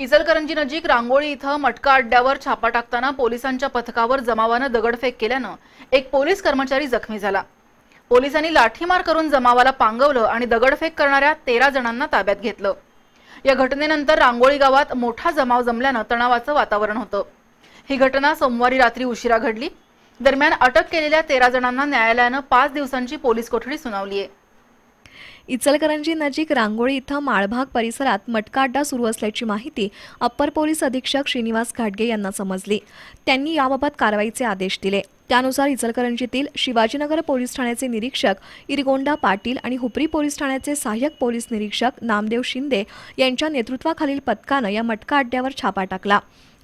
इचलकरंजी नजीक रांगोळी इथं मटका अड्ड्यावर छापा टाकताना पोलिसांच्या पथकावर जमावानं दगडफेक केल्यानं एक पोलीस कर्मचारी जखमी झाला पोलिसांनी लाठीमार करून जमावाला पांगवलं आणि दगडफेक करणाऱ्या तेरा जणांना ताब्यात घेतलं या घटनेनंतर रांगोळी गावात मोठा जमाव जमल्यानं तणावाचं वातावरण होतं ही घटना सोमवारी रात्री उशिरा घडली दरम्यान अटक केलेल्या तेरा जणांना न्यायालयानं पाच दिवसांची पोलीस कोठडी सुनावली आहे इचलकरंजी नजीक रांगोळी इथं माळभाग परिसरात मटका अड्डा सुरू असल्याची माहिती अप्पर पोलीस अधीक्षक श्रीनिवास घाटगे यांना समजली त्यांनी याबाबत कारवाईचे आदेश दिले त्यानुसार इचलकरंजीतील शिवाजीनगर पोलीस ठाण्याचे निरीक्षक इरगोंडा पाटील आणि हुपरी पोलीस ठाण्याचे सहाय्यक पोलीस निरीक्षक नामदेव शिंदे यांच्या नेतृत्वाखालील पथकानं या मटका अड्ड्यावर छापा टाकला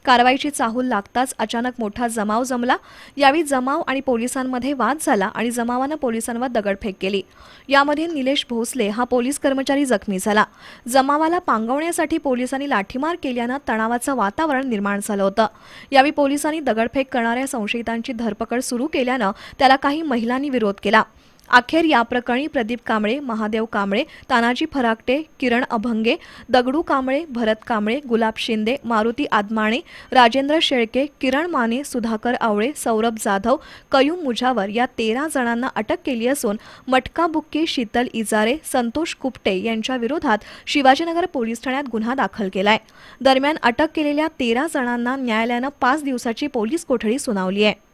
कारवाईची चाहूल लागताच अचानक मोठा जमाव जमला यावेळी जमाव आणि पोलिसांमध्ये वाद झाला आणि जमावानं पोलिसांवर दगडफेक केली यामध्ये निलेश भोसले हा पोलीस कर्मचारी जखमी झाला जमावाला पांगवण्यासाठी पोलिसांनी लाठीमार केल्यानं तणावाचं वातावरण निर्माण झालं होतं यावेळी पोलिसांनी दगडफेक करणाऱ्या संशयितांची धरपकड सुरू केल्यानं त्याला काही महिलांनी विरोध केला अखेर याप्रकरणी प्रदीप कांबळे महादेव कांबळे तानाजी फराकटे किरण अभंगे दगडू कांबळे भरत कांबळे गुलाब शिंदे मारुती आदमाणे राजेंद्र शेळके किरण माने सुधाकर आवळे सौरभ जाधव कयूम मुझावर या तेरा जणांना अटक केली असून मटका बुक्के शीतल इजारे संतोष कुपटे यांच्या विरोधात शिवाजीनगर पोलीस ठाण्यात गुन्हा दाखल केलाय दरम्यान अटक केलेल्या तेरा जणांना न्यायालयानं पाच दिवसाची पोलीस कोठडी सुनावली आहे